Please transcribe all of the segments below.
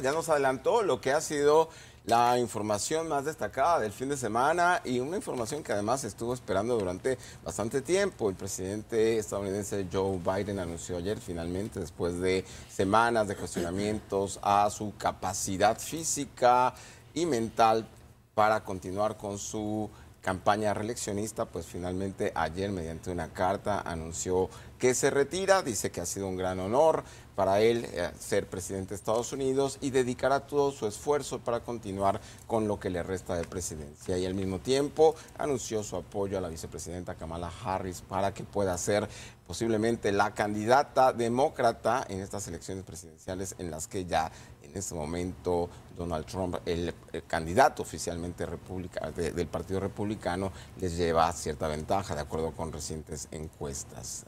Ya nos adelantó lo que ha sido la información más destacada del fin de semana y una información que además estuvo esperando durante bastante tiempo. El presidente estadounidense Joe Biden anunció ayer finalmente, después de semanas de cuestionamientos a su capacidad física y mental para continuar con su campaña reeleccionista, pues finalmente ayer mediante una carta anunció que se retira, dice que ha sido un gran honor para él eh, ser presidente de Estados Unidos y dedicará todo su esfuerzo para continuar con lo que le resta de presidencia. Y al mismo tiempo anunció su apoyo a la vicepresidenta Kamala Harris para que pueda ser posiblemente la candidata demócrata en estas elecciones presidenciales en las que ya en este momento Donald Trump, el, candidato oficialmente del Partido Republicano, les lleva cierta ventaja, de acuerdo con recientes encuestas.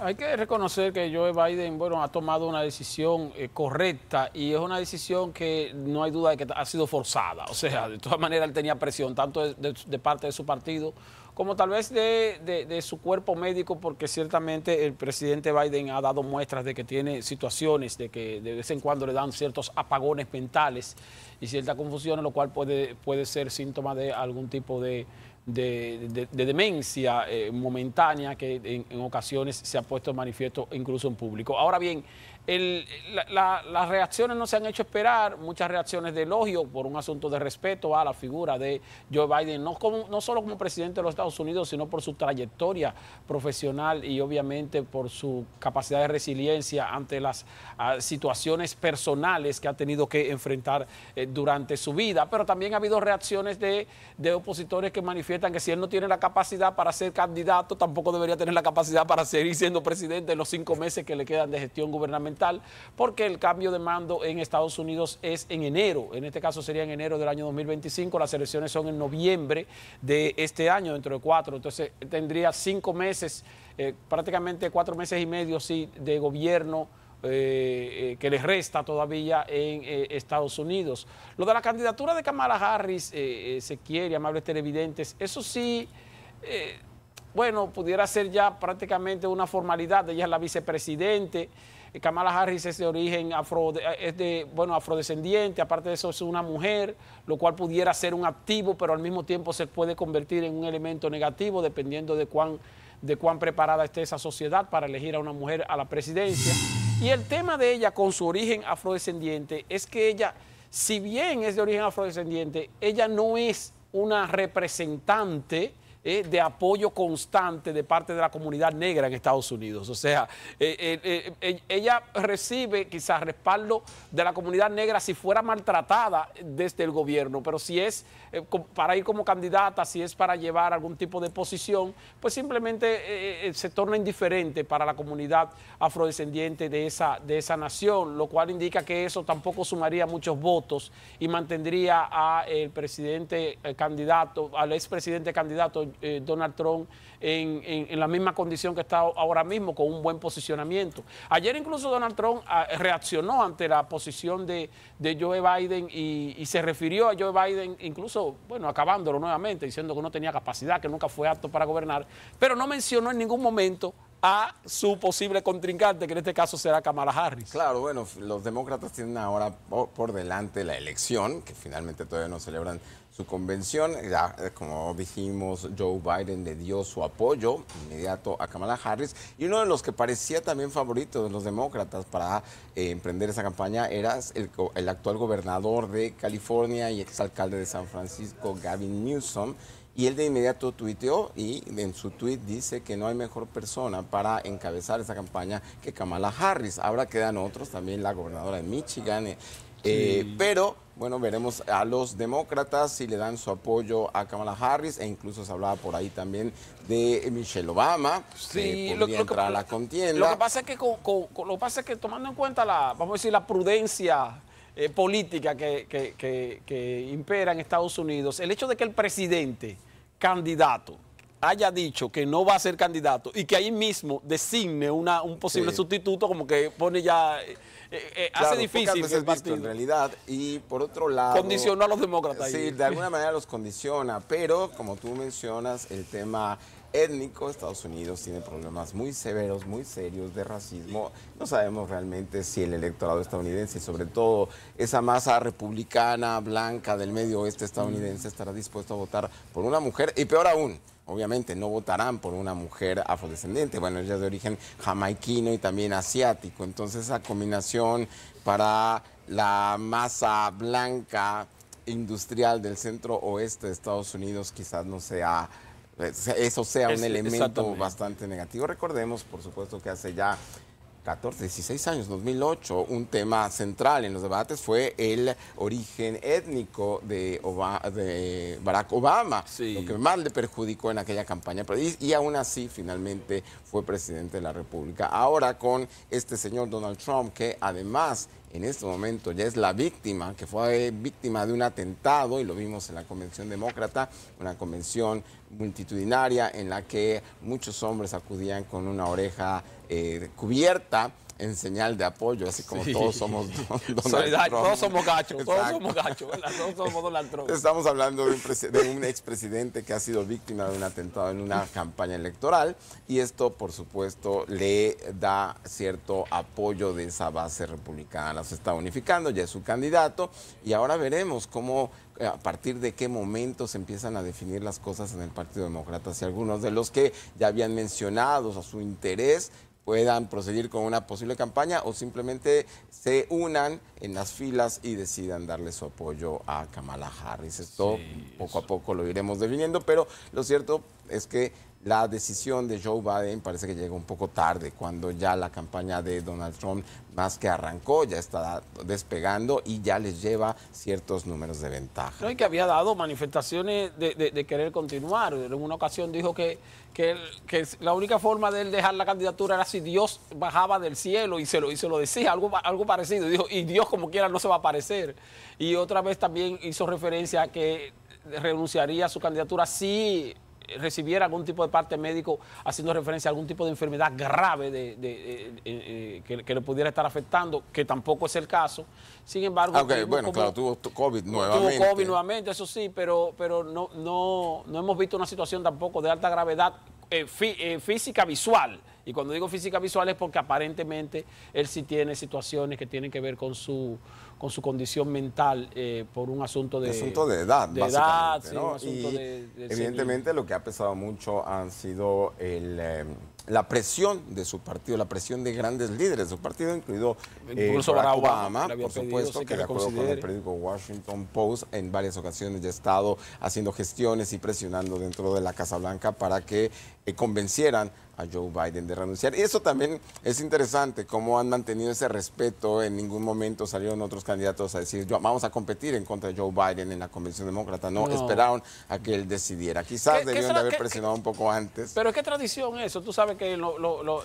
Hay que reconocer que Joe Biden, bueno, ha tomado una decisión eh, correcta y es una decisión que no hay duda de que ha sido forzada. O sea, de todas maneras él tenía presión tanto de, parte de su partido como tal vez de, su cuerpo médico, porque ciertamente el presidente Biden ha dado muestras de que tiene situaciones, de que de vez en cuando le dan ciertos apagones mentales y cierta confusión, lo cual puede, puede ser síntoma de algún tipo de de, demencia eh, momentánea que en, en, ocasiones se ha puesto manifiesto incluso en público. Ahora bien, las reacciones no se han hecho esperar, muchas reacciones de elogio por un asunto de respeto a la figura de Joe Biden, no, solo como presidente de los Estados Unidos, sino por su trayectoria profesional y obviamente por su capacidad de resiliencia ante las ah, situaciones personales que ha tenido que enfrentar eh, durante su vida. Pero también ha habido reacciones de, de opositores que manifiestan que si él no tiene la capacidad para ser candidato, tampoco debería tener la capacidad para seguir siendo presidente en los cinco meses que le quedan de gestión gubernamental porque el cambio de mando en Estados Unidos es en enero, en este caso sería en enero del año 2025, las elecciones son en noviembre de este año, dentro de cuatro, entonces tendría cinco meses, eh, prácticamente cuatro meses y medio sí, de gobierno. Eh, eh, que les resta todavía en Estados Unidos. Lo de la candidatura de Kamala Harris, se quiere, amables televidentes, eso sí, bueno, pudiera ser ya prácticamente una formalidad, ella es la vicepresidente. Eh, Kamala Harris es de origen afro, eh, de, bueno, afrodescendiente, aparte de eso es una mujer, lo cual pudiera ser un activo, pero al mismo tiempo se puede convertir en un elemento negativo dependiendo de cuán, de cuán preparada esté esa sociedad para elegir a una mujer a la presidencia. Y el tema de ella con su origen afrodescendiente es que ella, si bien es de origen afrodescendiente, ella no es una representante eh, de apoyo constante de parte de la comunidad negra en Estados Unidos. O sea, eh, eh, ella recibe quizás respaldo de la comunidad negra si fuera maltratada desde el gobierno, pero si es para ir como candidata, si es para llevar algún tipo de posición, pues simplemente se torna indiferente para la comunidad afrodescendiente de esa, de esa nación, lo cual indica que eso tampoco sumaría muchos votos y mantendría al presidente candidato, al expresidente candidato eh, Donald Trump en, la misma condición que está ahora mismo, con un buen posicionamiento. Ayer incluso Donald Trump ah, reaccionó ante la posición de, Joe Biden y, y, se refirió a Joe Biden, incluso, bueno, acabándolo nuevamente, diciendo que no tenía capacidad, que nunca fue apto para gobernar, pero no mencionó en ningún momento a su posible contrincante, que en este caso será Kamala Harris. Claro, bueno, los demócratas tienen ahora por delante la elección, que finalmente todavía no celebran su convención. Ya, eh, como dijimos, Joe Biden le dio su apoyo inmediato a Kamala Harris. Y uno de los que parecía también favorito de los demócratas para eh, emprender esa campaña era el, el actual gobernador de California y exalcalde de San Francisco, Gavin Newsom. Y él de inmediato tuiteó y en su tuit dice que no hay mejor persona para encabezar esa campaña que Kamala Harris. Ahora quedan otros, también la gobernadora de Michigan. Eh, pero bueno, veremos a los demócratas si le dan su apoyo a Kamala Harris e incluso se hablaba por ahí también de Michelle Obama, sí, a la contienda. Lo que pasa es que, lo pasa es que tomando en cuenta la, vamos a decir, la prudencia eh, política que, impera en Estados Unidos, el hecho de que el presidente candidato haya dicho que no va a ser candidato y que ahí mismo designe un posible sustituto, como que pone ya... Eh, eh, hace difícil el en realidad y por otro lado... Condicionó a los demócratas. Sí, de alguna manera los condiciona, pero como tú mencionas, el tema étnico. Estados Unidos tiene problemas muy severos, muy serios de racismo. No sabemos realmente si el electorado estadounidense y sobre todo esa masa republicana, blanca del medio oeste estadounidense estará dispuesto a votar por una mujer y peor aún. Obviamente no votarán por una mujer afrodescendiente, bueno, ella es de origen jamaiquino y también asiático. Entonces esa combinación para la masa blanca industrial del centro oeste de Estados Unidos quizás no sea eh, eso sea un elemento bastante negativo. Recordemos, por supuesto, que hace ya 14, 16 años, 2008, un tema central en los debates fue el origen étnico de, Barack Obama, lo que más le perjudicó en aquella campaña. y aún así, finalmente, fue presidente de la República. Ahora con este señor Donald Trump, que además en este momento ya es la víctima, que fue eh, víctima de un atentado, y lo vimos en la Convención Demócrata, una convención multitudinaria en la que muchos hombres acudían con una oreja eh, cubierta en señal de apoyo, así como todos somos Todos somos gachos, todos somos gachos, todos somos Donald Trump. Estamos hablando de un, expresidente que ha sido víctima de un atentado en una campaña electoral y esto, por supuesto, le da cierto apoyo de esa base republicana. Se está unificando, ya es su candidato y ahora veremos cómo eh, a partir de qué momento se empiezan a definir las cosas en el Partido Demócrata. Si algunos de los que ya habían mencionado a su interés puedan proseguir con una posible campaña o simplemente se unan en las filas y decidan darle su apoyo a Kamala Harris. Esto poco a poco lo iremos definiendo, pero lo cierto es que la decisión de Joe Biden parece que llega un poco tarde, cuando ya la campaña de Donald Trump, más que arrancó, ya está despegando y ya les lleva ciertos números de ventaja. No, y que había dado manifestaciones de, querer continuar. En una ocasión dijo que, que, la única forma de él dejar la candidatura era si Dios bajaba del cielo y se lo, lo decía, algo, algo parecido. dijo, y Dios como quiera no se va a aparecer. Y otra vez también hizo referencia a que renunciaría a su candidatura si recibiera algún tipo de parte médico haciendo referencia a algún tipo de enfermedad grave de, eh, eh, eh, que, le pudiera estar afectando, que tampoco es el caso. Sin embargo... Ah, bueno, tuvo COVID nuevamente. Tuvo COVID nuevamente, eso sí, pero, pero no, no, no hemos visto una situación tampoco de alta gravedad física, visual. Y cuando digo física visual es porque aparentemente él sí tiene situaciones que tienen que ver con su, con su condición mental eh, por un asunto de... Asunto de edad, básicamente, Evidentemente lo que ha pesado mucho han sido el... Em, la presión de su partido, la presión de grandes líderes de su partido, incluido eh, Barack Obama, por supuesto, que, que de con el periódico Washington Post, en varias ocasiones ya ha estado haciendo gestiones y presionando dentro de la Casa Blanca para que eh, convencieran a Joe Biden de renunciar. Y eso también es interesante, cómo han mantenido ese respeto. En ningún momento salieron otros candidatos a decir, vamos a competir en contra de Joe Biden en la Convención Demócrata. No, esperaron a que él decidiera. Quizás debieron haber presionado un poco antes. Pero qué tradición eso, tú sabes que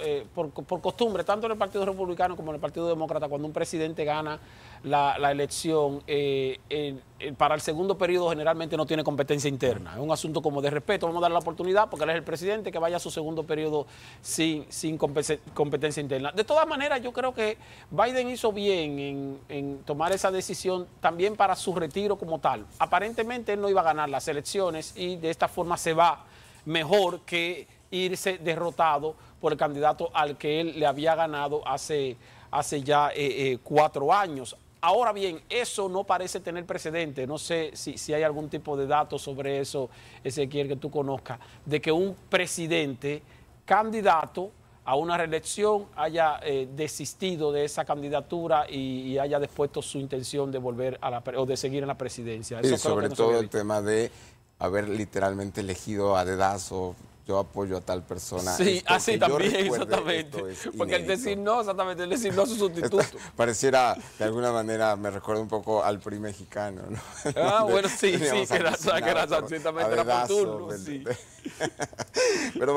eh, por, costumbre, tanto en el Partido Republicano como en el Partido Demócrata, cuando un presidente gana la, elección, eh, eh, para el segundo periodo generalmente no tiene competencia interna. Es un asunto como de respeto, vamos a darle la oportunidad porque él es el presidente que vaya a su segundo periodo sin, competencia interna. De todas maneras, yo creo que Biden hizo bien en, en tomar esa decisión también para su retiro como tal. Aparentemente él no iba a ganar las elecciones y de esta forma se va mejor que irse derrotado por el candidato al que él le había ganado hace, hace ya eh, eh, cuatro años. Ahora bien, eso no parece tener precedente. No sé si, hay algún tipo de datos sobre eso, Ezequiel, que tú conozcas, de que un presidente candidato a una reelección haya eh, desistido de esa candidatura y, haya dispuesto su intención de volver a la o de seguir en la presidencia. sobre todo el tema de haber literalmente elegido a dedazo yo apoyo a tal persona. Sí, así ah, también, exactamente. Porque el decir no, exactamente, el decir no su sustituto. pareciera, de alguna manera, me recuerda un poco al PRI mexicano, ¿no? Ah, bueno, sí, sí, que era, que era, exactamente Pero bueno.